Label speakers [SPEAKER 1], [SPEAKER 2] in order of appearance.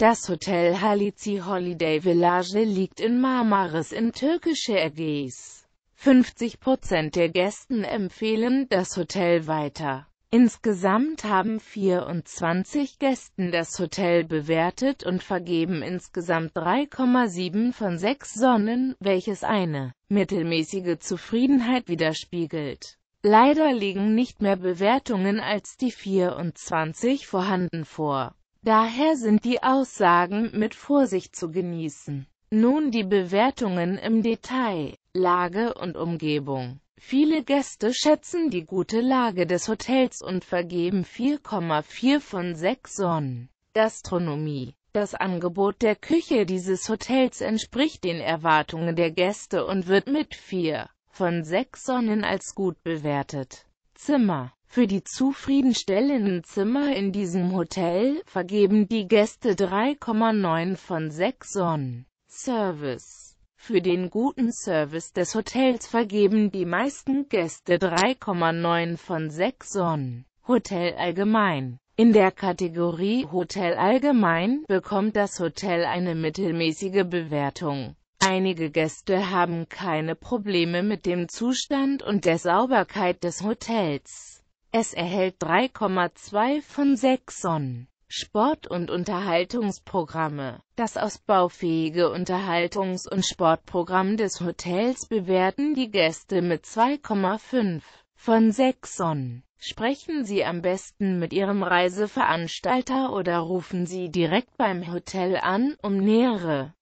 [SPEAKER 1] Das Hotel Halici Holiday Village liegt in Marmaris in türkische Ägäis. 50% der Gästen empfehlen das Hotel weiter. Insgesamt haben 24 Gästen das Hotel bewertet und vergeben insgesamt 3,7 von 6 Sonnen, welches eine mittelmäßige Zufriedenheit widerspiegelt. Leider liegen nicht mehr Bewertungen als die 24 vorhanden vor. Daher sind die Aussagen mit Vorsicht zu genießen. Nun die Bewertungen im Detail, Lage und Umgebung. Viele Gäste schätzen die gute Lage des Hotels und vergeben 4,4 von 6 Sonnen. Gastronomie das Angebot der Küche dieses Hotels entspricht den Erwartungen der Gäste und wird mit 4 von 6 Sonnen als gut bewertet. Zimmer. Für die zufriedenstellenden Zimmer in diesem Hotel vergeben die Gäste 3,9 von 6 Sonnen. Service Für den guten Service des Hotels vergeben die meisten Gäste 3,9 von 6 Sonnen. Hotel allgemein in der Kategorie Hotel allgemein bekommt das Hotel eine mittelmäßige Bewertung. Einige Gäste haben keine Probleme mit dem Zustand und der Sauberkeit des Hotels. Es erhält 3,2 von 6 Sonnen. Sport- und Unterhaltungsprogramme. Das ausbaufähige Unterhaltungs- und Sportprogramm des Hotels bewerten die Gäste mit 2,5 von 6 Sonnen. Sprechen Sie am besten mit Ihrem Reiseveranstalter oder rufen Sie direkt beim Hotel an, um nähere